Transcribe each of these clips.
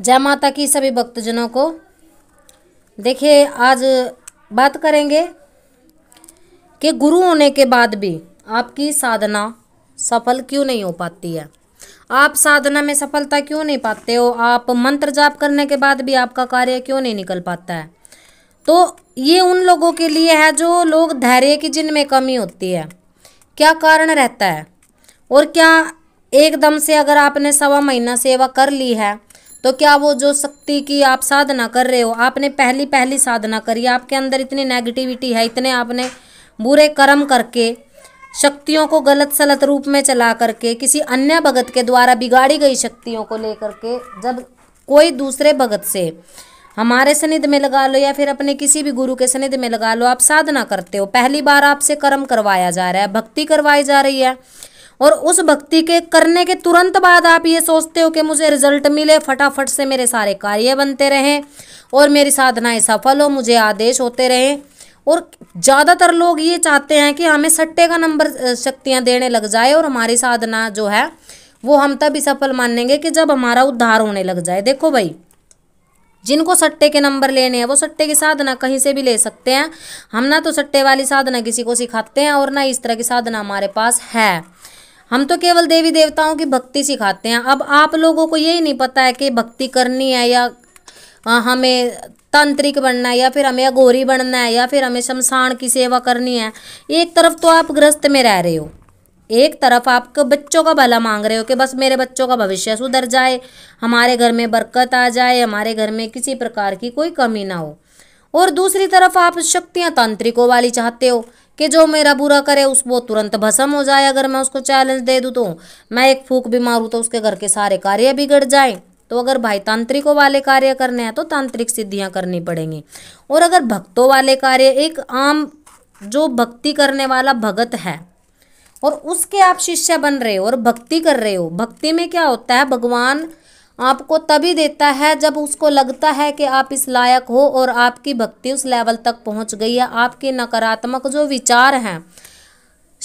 जय माता की सभी भक्तजनों को देखिए आज बात करेंगे कि गुरु होने के बाद भी आपकी साधना सफल क्यों नहीं हो पाती है आप साधना में सफलता क्यों नहीं पाते हो आप मंत्र जाप करने के बाद भी आपका कार्य क्यों नहीं निकल पाता है तो ये उन लोगों के लिए है जो लोग धैर्य की जिनमें कमी होती है क्या कारण रहता है और क्या एकदम से अगर आपने सवा महीना सेवा कर ली है तो क्या वो जो शक्ति की आप साधना कर रहे हो आपने पहली पहली साधना करी आपके अंदर इतनी नेगेटिविटी है इतने आपने बुरे कर्म करके शक्तियों को गलत सलत रूप में चला करके किसी अन्य भगत के द्वारा बिगाड़ी गई शक्तियों को लेकर के जब कोई दूसरे भगत से हमारे सनिध में लगा लो या फिर अपने किसी भी गुरु के सनिध में लगा लो आप साधना करते हो पहली बार आपसे कर्म करवाया जा रहा है भक्ति करवाई जा रही है और उस भक्ति के करने के तुरंत बाद आप ये सोचते हो कि मुझे रिजल्ट मिले फटाफट से मेरे सारे कार्य बनते रहें और मेरी साधनाएं सफल हो मुझे आदेश होते रहें और ज़्यादातर लोग ये चाहते हैं कि हमें सट्टे का नंबर शक्तियाँ देने लग जाए और हमारी साधना जो है वो हम तभी सफल मानेंगे कि जब हमारा उद्धार होने लग जाए देखो भाई जिनको सट्टे के नंबर लेने हैं वो सट्टे की साधना कहीं से भी ले सकते हैं हम ना तो सट्टे वाली साधना किसी को सिखाते हैं और ना इस तरह की साधना हमारे पास है हम तो केवल देवी देवताओं की भक्ति सिखाते हैं अब आप लोगों को यही नहीं पता है कि भक्ति करनी है या हमें तांत्रिक बनना है या फिर हमें अघोरी बनना है या फिर हमें शमशान की सेवा करनी है एक तरफ तो आप ग्रस्त में रह रहे हो एक तरफ आपके बच्चों का भला मांग रहे हो कि बस मेरे बच्चों का भविष्य सुधर जाए हमारे घर में बरकत आ जाए हमारे घर में किसी प्रकार की कोई कमी ना हो और दूसरी तरफ आप शक्तियां तांत्रिकों वाली चाहते हो कि जो मेरा बुरा करे उस वो तुरंत भस्म हो जाए अगर मैं उसको चैलेंज दे दूँ तो मैं एक फूक भी मारूँ तो उसके घर के सारे कार्य बिगड़ जाए तो अगर भाई तांत्रिकों वाले कार्य करने हैं तो तांत्रिक सिद्धियां करनी पड़ेंगी और अगर भक्तों वाले कार्य एक आम जो भक्ति करने वाला भगत है और उसके आप शिष्य बन रहे हो और भक्ति कर रहे हो भक्ति में क्या होता है भगवान आपको तभी देता है जब उसको लगता है कि आप इस लायक हो और आपकी भक्ति उस लेवल तक पहुंच गई है आपके नकारात्मक जो विचार हैं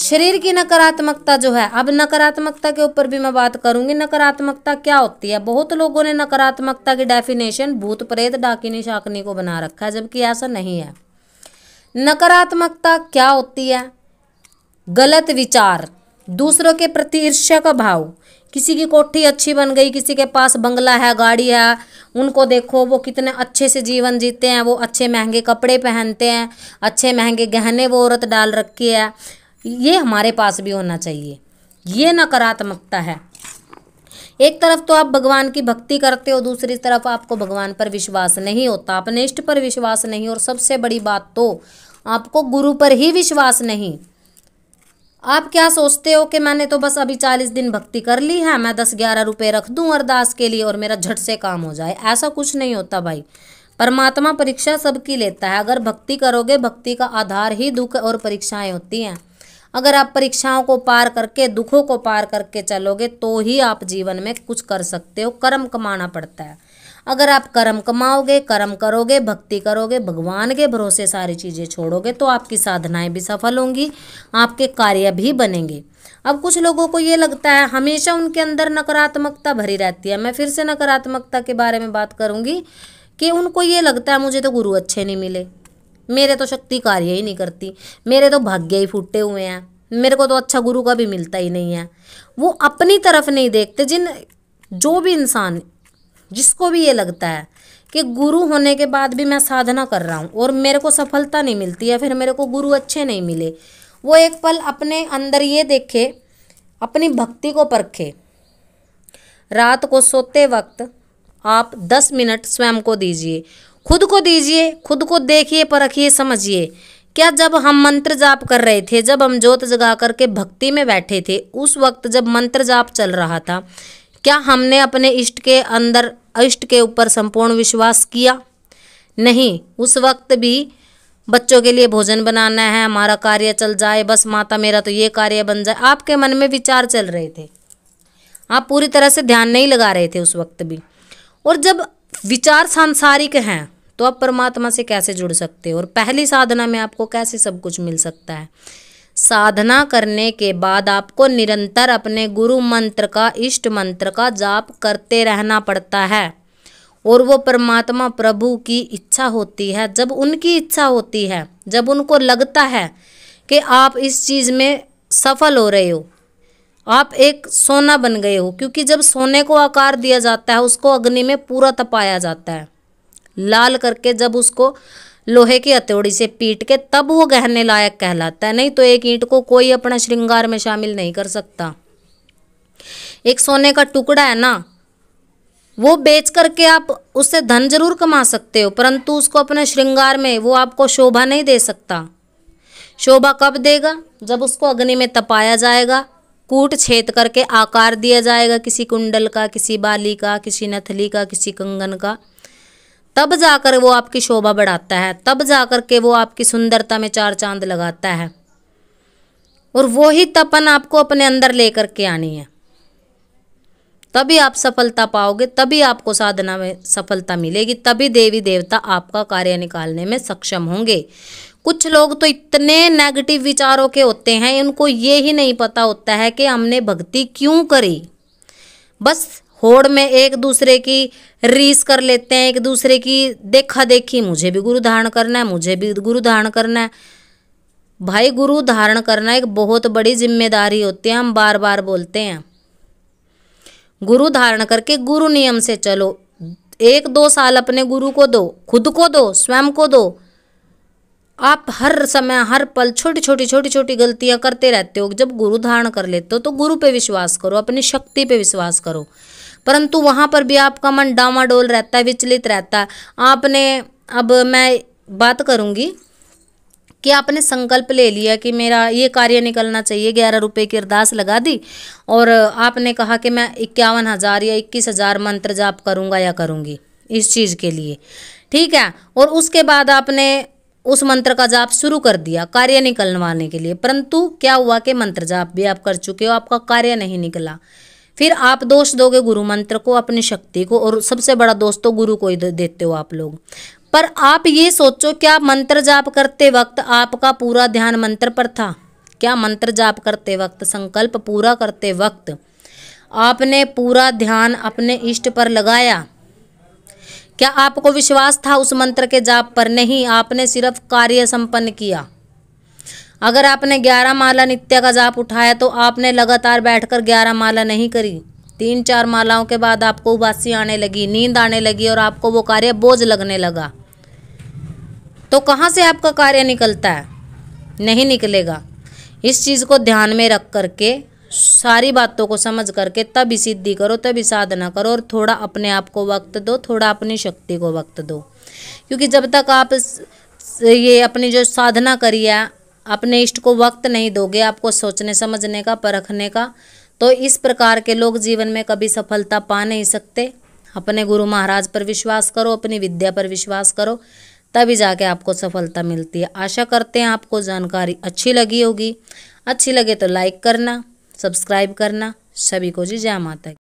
शरीर की नकारात्मकता जो है अब नकारात्मकता के ऊपर भी मैं बात करूंगी नकारात्मकता क्या होती है बहुत लोगों ने नकारात्मकता की डेफिनेशन भूत प्रेत डाकिनी शाकनी को बना रखा है जबकि ऐसा नहीं है नकारात्मकता क्या होती है गलत विचार दूसरों के प्रति ईर्ष्या का भाव किसी की कोठी अच्छी बन गई किसी के पास बंगला है गाड़ी है उनको देखो वो कितने अच्छे से जीवन जीते हैं वो अच्छे महंगे कपड़े पहनते हैं अच्छे महंगे गहने वो औरत डाल रखी है ये हमारे पास भी होना चाहिए ये नकारात्मकता है एक तरफ तो आप भगवान की भक्ति करते हो दूसरी तरफ आपको भगवान पर विश्वास नहीं होता अपने इष्ट पर विश्वास नहीं और सबसे बड़ी बात तो आपको गुरु पर ही विश्वास नहीं आप क्या सोचते हो कि मैंने तो बस अभी चालीस दिन भक्ति कर ली है मैं दस ग्यारह रुपये रख दूँ अरदास के लिए और मेरा झट से काम हो जाए ऐसा कुछ नहीं होता भाई परमात्मा परीक्षा सबकी लेता है अगर भक्ति करोगे भक्ति का आधार ही दुख और परीक्षाएं होती हैं अगर आप परीक्षाओं को पार करके दुखों को पार करके चलोगे तो ही आप जीवन में कुछ कर सकते हो कर्म कमाना पड़ता है अगर आप कर्म कमाओगे कर्म करोगे भक्ति करोगे भगवान के भरोसे सारी चीज़ें छोड़ोगे तो आपकी साधनाएं भी सफल होंगी आपके कार्य भी बनेंगे अब कुछ लोगों को ये लगता है हमेशा उनके अंदर नकारात्मकता भरी रहती है मैं फिर से नकारात्मकता के बारे में बात करूँगी कि उनको ये लगता है मुझे तो गुरु अच्छे नहीं मिले मेरे तो शक्ति कार्य ही नहीं करती मेरे तो भाग्य ही फूटे हुए हैं मेरे को तो अच्छा गुरु का भी मिलता ही नहीं है वो अपनी तरफ नहीं देखते जिन जो भी इंसान जिसको भी ये लगता है कि गुरु होने के बाद भी मैं साधना कर रहा हूँ और मेरे को सफलता नहीं मिलती या फिर मेरे को गुरु अच्छे नहीं मिले वो एक पल अपने अंदर ये देखे अपनी भक्ति को परखे रात को सोते वक्त आप दस मिनट स्वयं को दीजिए खुद को दीजिए खुद को देखिए परखिए समझिए क्या जब हम मंत्र जाप कर रहे थे जब हम जोत जगा करके भक्ति में बैठे थे उस वक्त जब मंत्र जाप चल रहा था क्या हमने अपने इष्ट के अंदर इष्ट के ऊपर संपूर्ण विश्वास किया नहीं उस वक्त भी बच्चों के लिए भोजन बनाना है हमारा कार्य चल जाए बस माता मेरा तो ये कार्य बन जाए आपके मन में विचार चल रहे थे आप पूरी तरह से ध्यान नहीं लगा रहे थे उस वक्त भी और जब विचार सांसारिक हैं तो आप परमात्मा से कैसे जुड़ सकते हो और पहली साधना में आपको कैसे सब कुछ मिल सकता है साधना करने के बाद आपको निरंतर अपने गुरु मंत्र का इष्ट मंत्र का जाप करते रहना पड़ता है और वो परमात्मा प्रभु की इच्छा होती है जब उनकी इच्छा होती है जब उनको लगता है कि आप इस चीज़ में सफल हो रहे हो आप एक सोना बन गए हो क्योंकि जब सोने को आकार दिया जाता है उसको अग्नि में पूरा तपाया जाता है लाल करके जब उसको लोहे की हथौड़ी से पीट के तब वो गहने लायक कहलाता है नहीं तो एक ईंट को कोई अपना श्रृंगार में शामिल नहीं कर सकता एक सोने का टुकड़ा है ना वो बेच करके आप उससे धन जरूर कमा सकते हो परंतु उसको अपने श्रृंगार में वो आपको शोभा नहीं दे सकता शोभा कब देगा जब उसको अग्नि में तपाया जाएगा कूट छेद करके आकार दिया जाएगा किसी कुंडल का किसी बाली का किसी नथली का किसी कंगन का तब जाकर वो आपकी शोभा बढ़ाता है तब जाकर के वो आपकी सुंदरता में चार चांद लगाता है और वो ही तपन आपको अपने अंदर लेकर के आनी है तभी आप सफलता पाओगे तभी आपको साधना में सफलता मिलेगी तभी देवी देवता आपका कार्य निकालने में सक्षम होंगे कुछ लोग तो इतने नेगेटिव विचारों के होते हैं उनको ये ही नहीं पता होता है कि हमने भक्ति क्यों करी बस होड़ में एक दूसरे की रीस कर लेते हैं एक दूसरे की देखा देखी मुझे भी गुरु धारण करना है मुझे भी गुरु धारण करना है भाई गुरु धारण करना एक बहुत बड़ी जिम्मेदारी होती है हम बार बार बोलते हैं गुरु धारण करके गुरु नियम से चलो एक दो साल अपने गुरु को दो खुद को दो स्वयं को दो आप हर समय हर पल छोटी छोटी छोटी छोटी गलतियां करते रहते हो जब गुरु धारण कर लेते हो तो गुरु पे विश्वास करो अपनी शक्ति पे विश्वास करो परंतु वहाँ पर भी आपका मन डामाडोल रहता है विचलित रहता है आपने अब मैं बात करूँगी कि आपने संकल्प ले लिया कि मेरा ये कार्य निकलना चाहिए ग्यारह रुपये की अरदास लगा दी और आपने कहा कि मैं इक्यावन हज़ार या इक्कीस हज़ार मंत्र जाप करूँगा या करूँगी इस चीज़ के लिए ठीक है और उसके बाद आपने उस मंत्र का जाप शुरू कर दिया कार्य निकलवाने के लिए परंतु क्या हुआ कि मंत्र जाप भी आप कर चुके हो आपका कार्य नहीं निकला फिर आप दोष दोगे गुरु मंत्र को अपनी शक्ति को और सबसे बड़ा दोष तो गुरु को ही देते हो आप लोग पर आप ये सोचो क्या मंत्र जाप करते वक्त आपका पूरा ध्यान मंत्र पर था क्या मंत्र जाप करते वक्त संकल्प पूरा करते वक्त आपने पूरा ध्यान अपने इष्ट पर लगाया क्या आपको विश्वास था उस मंत्र के जाप पर नहीं आपने सिर्फ कार्य संपन्न किया अगर आपने ग्यारह माला नित्य का जाप उठाया तो आपने लगातार बैठकर ग्यारह माला नहीं करी तीन चार मालाओं के बाद आपको उबासी आने लगी नींद आने लगी और आपको वो कार्य बोझ लगने लगा तो कहाँ से आपका कार्य निकलता है नहीं निकलेगा इस चीज़ को ध्यान में रख करके सारी बातों को समझ करके तभी सिद्धि करो तभी साधना करो और थोड़ा अपने आप को वक्त दो थोड़ा अपनी शक्ति को वक्त दो क्योंकि जब तक आप ये अपनी जो साधना करी है अपने इष्ट को वक्त नहीं दोगे आपको सोचने समझने का परखने का तो इस प्रकार के लोग जीवन में कभी सफलता पा नहीं सकते अपने गुरु महाराज पर विश्वास करो अपनी विद्या पर विश्वास करो तभी जाके आपको सफलता मिलती है आशा करते हैं आपको जानकारी अच्छी लगी होगी अच्छी लगे तो लाइक करना सब्सक्राइब करना सभी को जी जय माता